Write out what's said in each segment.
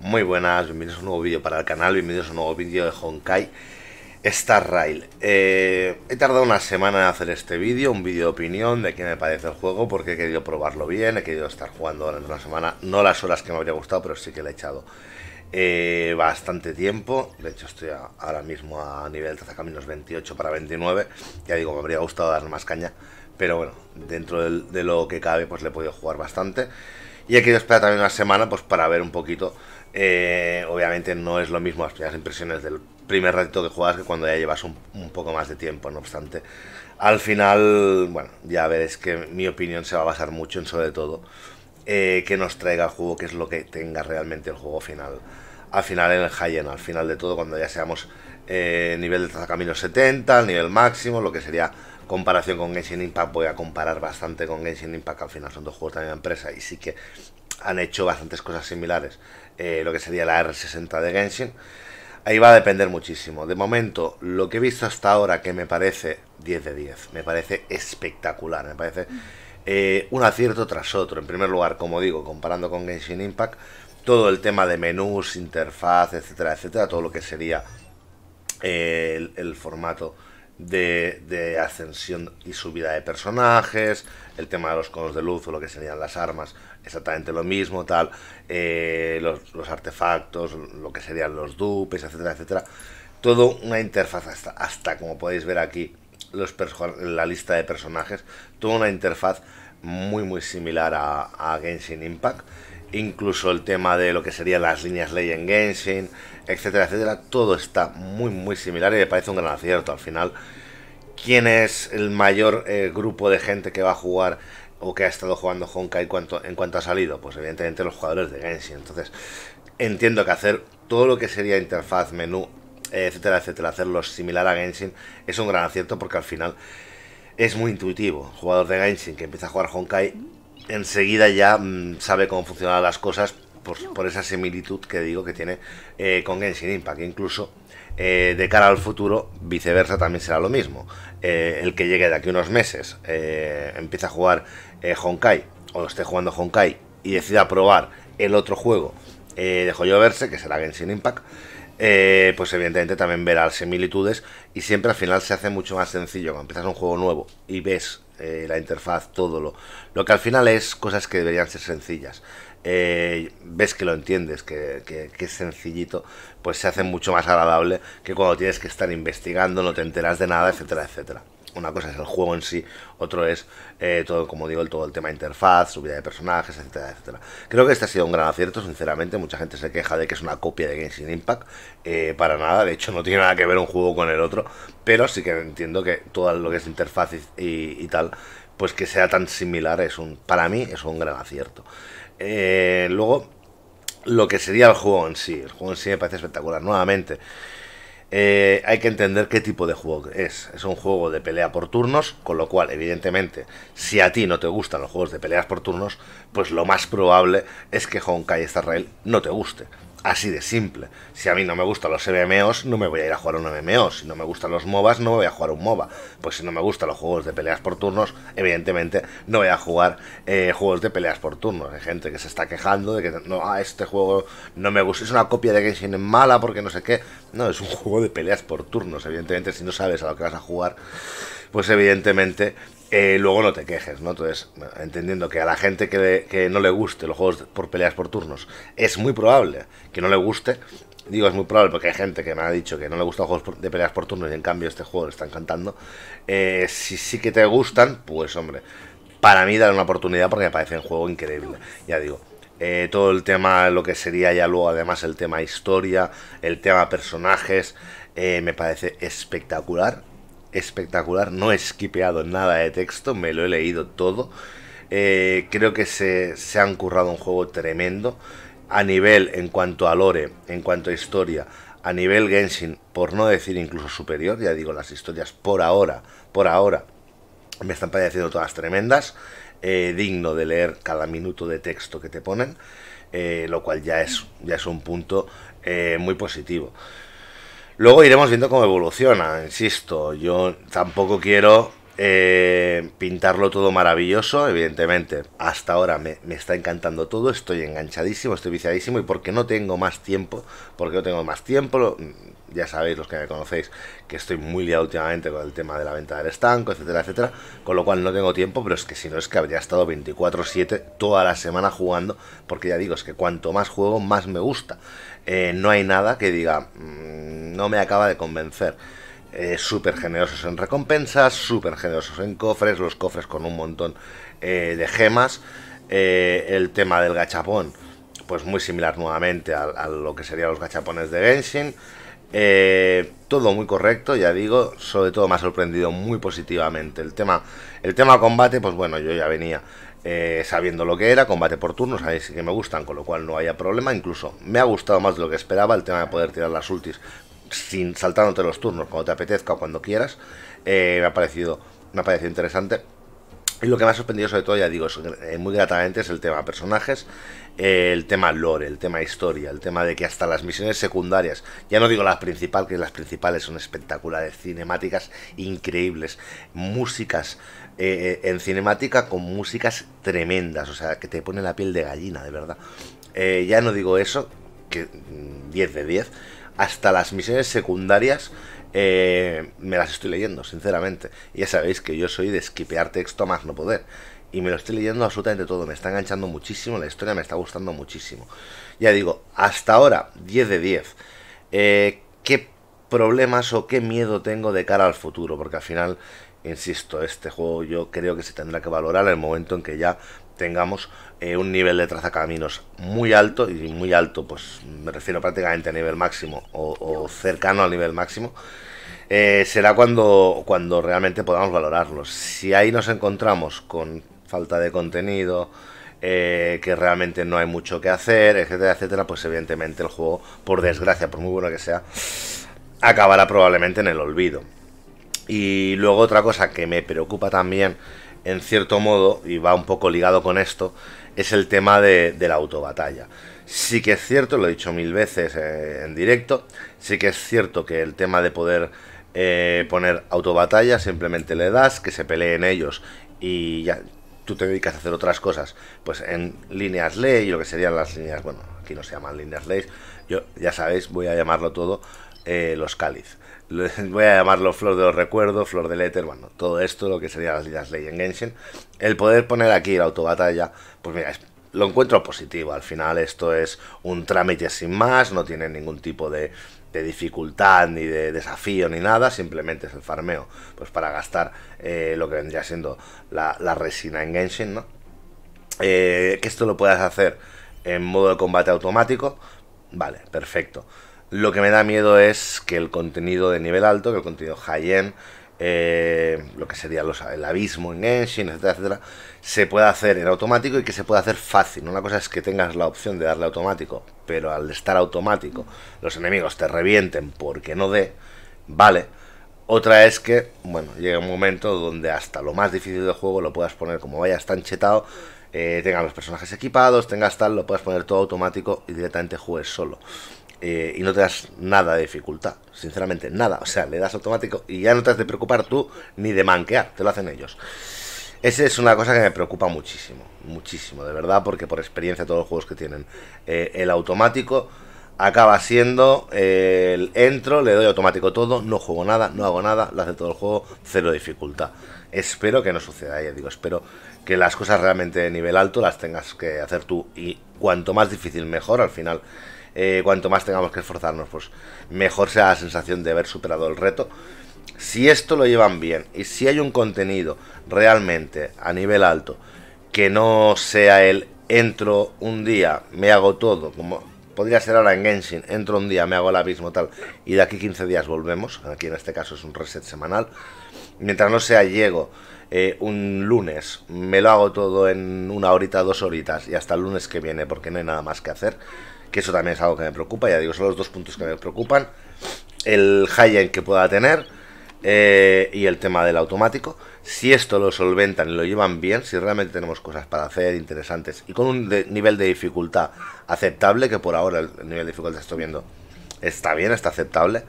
Muy buenas, bienvenidos a un nuevo vídeo para el canal, bienvenidos a un nuevo vídeo de Honkai Star Rail. Eh, he tardado una semana en hacer este vídeo, un vídeo de opinión de qué me parece el juego, porque he querido probarlo bien, he querido estar jugando durante una semana, no las horas que me habría gustado, pero sí que le he echado. Eh, bastante tiempo. De hecho, estoy ahora mismo a nivel caminos 28 para 29. Ya digo, me habría gustado dar más caña. Pero bueno, dentro de, lo que cabe, pues le he podido jugar bastante. Y he querido esperar también una semana pues para ver un poquito. Eh, obviamente no es lo mismo las primeras impresiones del primer ratito que juegas que cuando ya llevas un, un poco más de tiempo. No obstante, al final, bueno, ya veréis que mi opinión se va a basar mucho en sobre todo eh, que nos traiga el juego, que es lo que tenga realmente el juego final. Al final en el high end, al final de todo, cuando ya seamos eh, nivel de camino 70, nivel máximo, lo que sería comparación con Genshin Impact, voy a comparar bastante con Genshin Impact, al final son dos juegos de la misma empresa y sí que han hecho bastantes cosas similares, eh, lo que sería la R60 de Genshin. Ahí va a depender muchísimo. De momento, lo que he visto hasta ahora, que me parece 10 de 10, me parece espectacular, me parece... Eh, un acierto tras otro. En primer lugar, como digo, comparando con Genshin Impact, todo el tema de menús, interfaz, etcétera, etcétera, todo lo que sería eh, el, formato de, ascensión y subida de personajes, el tema de los conos de luz o lo que serían las armas, exactamente lo mismo, tal, eh, los, artefactos, lo que serían los dupes, etcétera, etcétera. Todo una interfaz hasta como podéis ver aquí, los la lista de personajes, toda una interfaz muy muy similar a, Genshin Impact. Incluso el tema de lo que serían las líneas ley en Genshin, etcétera, etcétera, todo está muy muy similar y me parece un gran acierto al final. ¿Quién es el mayor eh, grupo de gente que va a jugar o que ha estado jugando Honkai cuanto, en cuanto ha salido? Pues evidentemente los jugadores de Genshin. Entonces, entiendo que hacer todo lo que sería interfaz, menú, etcétera, etcétera, hacerlo similar a Genshin es un gran acierto porque al final es muy intuitivo. jugador de Genshin que empieza a jugar Honkai enseguida ya mm, sabe cómo funcionan las cosas por, esa similitud que digo que tiene eh, con Genshin Impact. Incluso eh, de cara al futuro, viceversa también será lo mismo. Eh, el que llegue de aquí unos meses, empieza a jugar Honkai o esté jugando Honkai y decida probar el otro juego eh, yo Verse, que será Genshin Impact, eh, pues evidentemente también verás similitudes y siempre al final se hace mucho más sencillo cuando empiezas un juego nuevo y ves eh, la interfaz, todo lo, lo que al final es cosas que deberían ser sencillas. Eh, ves que lo entiendes, que, que, es sencillito, pues se hace mucho más agradable que cuando tienes que estar investigando, no te enteras de nada, etcétera, etcétera. Una cosa es el juego en sí, otro es eh, todo, como digo, el, todo el tema de interfaz, subida de personajes, etcétera, etcétera. Creo que este ha sido un gran acierto, sinceramente. Mucha gente se queja de que es una copia de Genshin Impact. Eh, para nada, de hecho, no tiene nada que ver un juego con el otro. Pero sí que entiendo que todo lo que es interfaz y, tal, pues que sea tan similar, es un, para mí es un gran acierto. Eh, luego, lo que sería el juego en sí. El juego en sí me parece espectacular. Nuevamente, eh, hay que entender qué tipo de juego es. Es un juego de pelea por turnos, con lo cual, evidentemente, si a ti no te gustan los juegos de peleas por turnos, pues lo más probable es que Honkai Star Rail no te guste. Así de simple. Si a mí no me gustan los MMOs, no me voy a ir a jugar un MMO. Si no me gustan los MOBAs, no me voy a jugar un MOBA. Pues si no me gustan los juegos de peleas por turnos, evidentemente no voy a jugar eh, juegos de peleas por turnos. Hay gente que se está quejando de que no, ah, este juego no me gusta, es una copia de Genshin mala porque no sé qué. No, es un juego de peleas por turnos. Evidentemente, si no sabes a lo que vas a jugar, pues evidentemente eh, luego no te quejes, ¿no? Entonces, entendiendo que a la gente que, no le guste los juegos por peleas por turnos, es muy probable que no le guste, digo es muy probable porque hay gente que me ha dicho que no le gustan juegos de peleas por turnos y en cambio este juego le está encantando. Eh, si sí que te gustan, pues hombre, para mí darle una oportunidad porque me parece un juego increíble. Ya digo, eh, todo el tema, lo que sería ya luego además el tema historia, el tema personajes, me parece espectacular espectacular, no he esquipeado nada de texto, me lo he leído todo. Eh, creo que se, se han currado un juego tremendo a nivel en cuanto a lore, en cuanto a historia, a nivel Genshin, por no decir incluso superior, ya digo, las historias por ahora, por ahora, me están pareciendo todas tremendas, eh, digno de leer cada minuto de texto que te ponen, eh, lo cual ya es, ya es un punto muy positivo. Luego iremos viendo cómo evoluciona, insisto. Yo tampoco quiero eh, pintarlo todo maravilloso, evidentemente. Hasta ahora me, me, está encantando todo, estoy enganchadísimo, estoy viciadísimo y porque no tengo más tiempo, porque no tengo más tiempo, ya sabéis los que me conocéis que estoy muy liado últimamente con el tema de la venta del estanco, etcétera, etcétera, con lo cual no tengo tiempo, pero es que si no es que habría estado 24/7 toda la semana jugando, porque ya digo, es que cuanto más juego, más me gusta. Eh, no hay nada que diga, mm, no me acaba de convencer. Eh, súper generosos en recompensas, súper generosos en cofres, los cofres con un montón eh, de gemas, el tema del gachapón, pues muy similar nuevamente a lo que serían los gachapones de Genshin. Eh, todo muy correcto, ya digo, sobre todo me ha sorprendido muy positivamente. El tema, el tema combate, pues bueno, yo ya venía eh, sabiendo lo que era, combate por turnos, sí que me gustan, con lo cual no haya problema. Incluso me ha gustado más de lo que esperaba el tema de poder tirar las ultis sin saltándote los turnos, cuando te apetezca o cuando quieras. Eh, me ha parecido, me ha parecido interesante. Y lo que me ha sorprendido sobre todo, ya digo, es, eh, muy gratamente es el tema personajes, eh, el tema lore, el tema historia, el tema de que hasta las misiones secundarias, ya no digo las principales, que las principales son espectaculares, cinemáticas increíbles, músicas eh, en cinemática con músicas tremendas, o sea, que te pone la piel de gallina, de verdad. ya no digo eso, que 10 mm, de 10, hasta las misiones secundarias eh, me las estoy leyendo, sinceramente. Ya sabéis que yo soy de esquipear texto más no poder. Y me lo estoy leyendo absolutamente todo, me está enganchando muchísimo, la historia me está gustando muchísimo. Ya digo, hasta ahora, 10 de 10. Eh, ¿Qué problemas o qué miedo tengo de cara al futuro? Porque al final, insisto, este juego yo creo que se tendrá que valorar en el momento en que ya tengamos eh, un nivel de trazacaminos muy alto, y muy alto, pues me refiero prácticamente a nivel máximo o, cercano al nivel máximo, eh, será cuando, cuando realmente podamos valorarlos. Si ahí nos encontramos con falta de contenido, eh, que realmente no hay mucho que hacer, etcétera, etcétera, pues evidentemente el juego, por desgracia, por muy bueno que sea, acabará probablemente en el olvido. Y luego otra cosa que me preocupa también, en cierto modo, y va un poco ligado con esto, es el tema de, la autobatalla. Sí que es cierto, lo he dicho mil veces eh, en directo, sí que es cierto que el tema de poder eh, poner autobatalla, simplemente le das, que se peleen ellos y ya tú te dedicas a hacer otras cosas, pues en líneas ley, lo que serían las líneas, bueno, aquí no se llaman líneas ley, yo ya sabéis, voy a llamarlo todo eh, los cáliz. voy a llamarlo Flor de los Recuerdos, Flor de Éter, bueno, todo esto, lo que sería las, líneas ley en Genshin, el poder poner aquí la autobatalla, pues mira, lo encuentro positivo, al final esto es un trámite sin más, no tiene ningún tipo de, dificultad, ni de desafío, ni nada, simplemente es el farmeo, pues para gastar eh, lo que vendría siendo la, resina en Genshin, ¿no? Eh, que esto lo puedas hacer en modo de combate automático, vale, perfecto. Lo que me da miedo es que el contenido de nivel alto, que el contenido high-end, eh, lo que sería el abismo en Engine, etcétera, etcétera, se pueda hacer en automático y que se pueda hacer fácil. Una cosa es que tengas la opción de darle automático, pero al estar automático los enemigos te revienten porque no dé, vale. Otra es que, bueno, llega un momento donde hasta lo más difícil del juego lo puedas poner como vaya tan chetado, eh, tengas los personajes equipados, tengas tal, lo puedas poner todo automático y directamente juegues solo. Eh, y no te das nada de dificultad, sinceramente, nada. O sea, le das automático y ya no te has de preocupar tú ni de manquear, te lo hacen ellos. Esa es una cosa que me preocupa muchísimo, muchísimo, de verdad, porque por experiencia todos los juegos que tienen eh, el automático acaba siendo eh, el entro, le doy automático todo, no juego nada, no hago nada, lo hace todo el juego, cero dificultad. Espero que no suceda, ya digo, espero que las cosas realmente de nivel alto las tengas que hacer tú y cuanto más difícil mejor al final eh, cuanto más tengamos que esforzarnos, pues mejor sea la sensación de haber superado el reto. Si esto lo llevan bien y si hay un contenido realmente a nivel alto que no sea el entro un día, me hago todo, como podría ser ahora en Genshin, entro un día, me hago el abismo tal, y de aquí 15 días volvemos, aquí en este caso es un reset semanal, mientras no sea llego eh, un lunes, me lo hago todo en una horita, dos horitas, y hasta el lunes que viene, porque no hay nada más que hacer, que eso también es algo que me preocupa, ya digo, son los dos puntos que me preocupan, el high-end que pueda tener eh, y el tema del automático. Si esto lo solventan y lo llevan bien, si realmente tenemos cosas para hacer interesantes y con un nivel de dificultad aceptable, que por ahora el, nivel de dificultad estoy viendo está bien, está aceptable,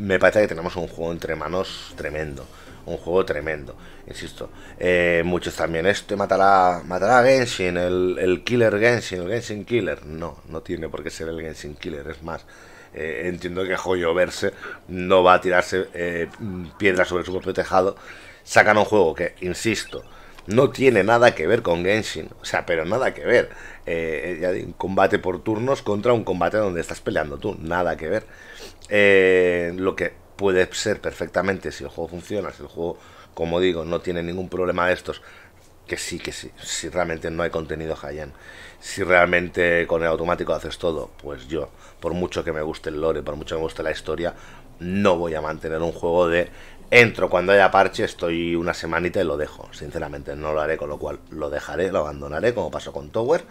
me parece que tenemos un juego entre manos tremendo un juego tremendo, insisto. Eh, muchos también, este matará, matará a Genshin, el, el, Killer Genshin, el Genshin Killer. No, no tiene por qué ser el Genshin Killer, es más. Eh, entiendo que Joyo Verse no va a tirarse eh, piedras sobre su propio tejado. Sacan un juego que, insisto, no tiene nada que ver con Genshin, o sea, pero nada que ver. Eh, un combate por turnos contra un combate donde estás peleando tú, nada que ver. lo que puede ser perfectamente, si el juego funciona, si el juego, como digo, no tiene ningún problema de estos, que sí, que sí, si realmente no hay contenido high si realmente con el automático haces todo, pues yo, por mucho que me guste el lore, por mucho que me guste la historia, no voy a mantener un juego de entro cuando haya parche, estoy una semanita y lo dejo. Sinceramente no lo haré, con lo cual lo dejaré, lo abandonaré, como pasó con Tower.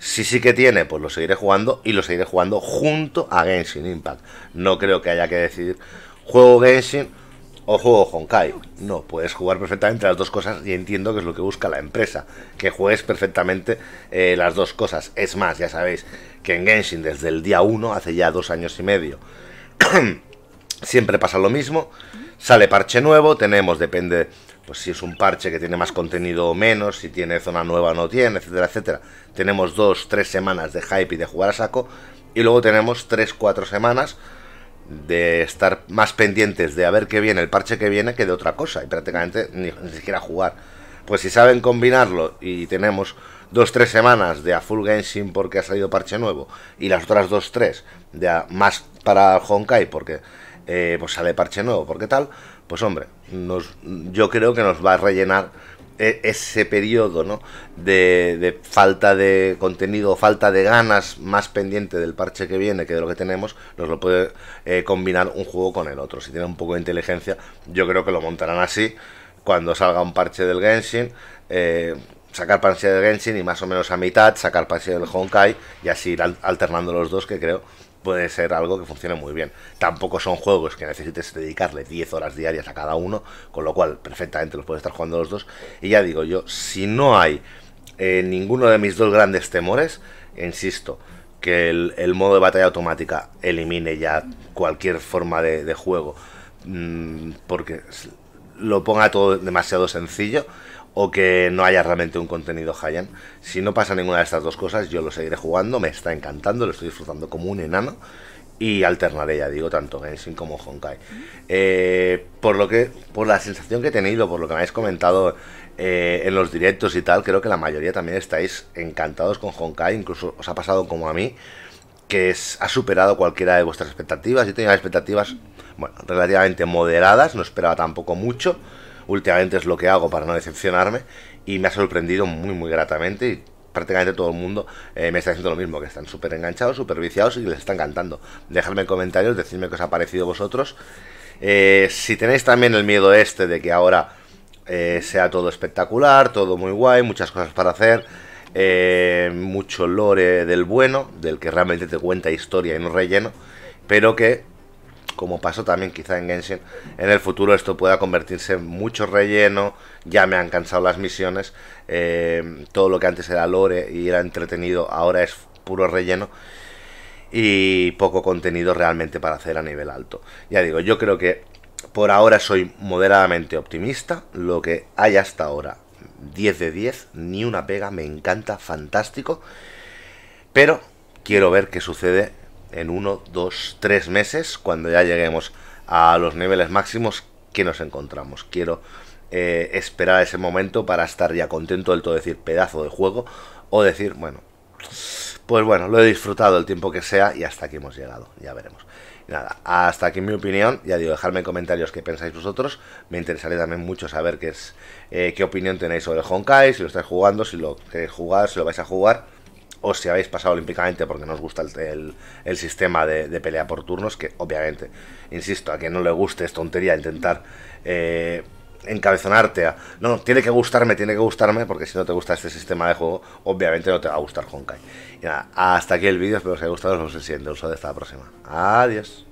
Si sí que tiene, pues lo seguiré jugando y lo seguiré jugando junto a Genshin Impact. No creo que haya que decidir juego Genshin o juego Honkai. No, puedes jugar perfectamente las dos cosas y entiendo que es lo que busca la empresa, que juegues perfectamente eh, las dos cosas. Es más, ya sabéis que en Genshin desde el día 1, hace ya dos años y medio, siempre pasa lo mismo. Sale parche nuevo, tenemos, depende pues si es un parche que tiene más contenido o menos, si tiene zona nueva o no tiene, etcétera, etcétera. Tenemos dos, tres semanas de hype y de jugar a saco, y luego tenemos tres, cuatro semanas de estar más pendientes de a ver qué viene, el parche que viene, que de otra cosa, y prácticamente ni, siquiera jugar. Pues si saben combinarlo y tenemos dos, tres semanas de a full Genshin porque ha salido parche nuevo, y las otras dos, tres de a más para Honkai porque eh, pues sale parche nuevo, porque tal, pues hombre, nos, yo creo que nos va a rellenar e, ese periodo ¿no? de, falta de contenido, falta de ganas más pendiente del parche que viene que de lo que tenemos, nos lo puede eh, combinar un juego con el otro. Si tiene un poco de inteligencia, yo creo que lo montarán así. Cuando salga un parche del Genshin, eh, sacar parche del Genshin y más o menos a mitad, sacar parche del Honkai y así ir alternando los dos, que creo puede ser algo que funcione muy bien. Tampoco son juegos que necesites dedicarle 10 horas diarias a cada uno, con lo cual perfectamente los puedes estar jugando los dos. Y ya digo yo, si no hay eh, ninguno de mis dos grandes temores, insisto, que el, modo de batalla automática elimine ya cualquier forma de, juego, mm, porque lo ponga todo demasiado sencillo, o que no haya realmente un contenido Hayan. Si no pasa ninguna de estas dos cosas, yo lo seguiré jugando, me está encantando, lo estoy disfrutando como un enano y alternaré, ya digo, tanto Genshin como Honkai. Eh, por lo que, por la sensación que he tenido, por lo que me habéis comentado eh, en los directos y tal, creo que la mayoría también estáis encantados con Honkai, incluso os ha pasado como a mí, que es, ha superado cualquiera de vuestras expectativas. Yo tenía expectativas, relativamente moderadas, no esperaba tampoco mucho últimamente es lo que hago para no decepcionarme y me ha sorprendido muy muy gratamente y prácticamente todo el mundo eh, me está diciendo lo mismo, que están súper enganchados, súper viciados y les están cantando Dejadme comentarios, decidme qué os ha parecido vosotros. Eh, si tenéis también el miedo este de que ahora eh, sea todo espectacular, todo muy guay, muchas cosas para hacer, mucho lore del bueno, del que realmente te cuenta historia y no relleno, pero que como pasó también quizá en Genshin, en el futuro esto pueda convertirse en mucho relleno, ya me han cansado las misiones, eh, todo lo que antes era lore y era entretenido ahora es puro relleno y poco contenido realmente para hacer a nivel alto. Ya digo, yo creo que por ahora soy moderadamente optimista, lo que hay hasta ahora 10 de 10, ni una pega, me encanta, fantástico, pero quiero ver qué sucede en uno, dos, tres meses, cuando ya lleguemos a los niveles máximos que nos encontramos. Quiero eh, esperar ese momento para estar ya contento del todo, decir pedazo de juego o decir, bueno, pues bueno, lo he disfrutado el tiempo que sea y hasta aquí hemos llegado, ya veremos. Nada, hasta aquí mi opinión, ya digo, dejadme en comentarios qué pensáis vosotros, me interesaría también mucho saber qué, es, eh, qué opinión tenéis sobre Honkai, si lo estáis jugando, si lo queréis jugar, si lo vais a jugar o si habéis pasado olímpicamente porque no os gusta el, sistema de, pelea por turnos, que obviamente, insisto, a que no le guste es tontería intentar eh, encabezonarte a... No, tiene que gustarme, tiene que gustarme, porque si no te gusta este sistema de juego, obviamente no te va a gustar Honkai. Y nada, hasta aquí el vídeo, espero que os haya gustado, nos vemos en el siguiente uso de esta próxima. Adiós.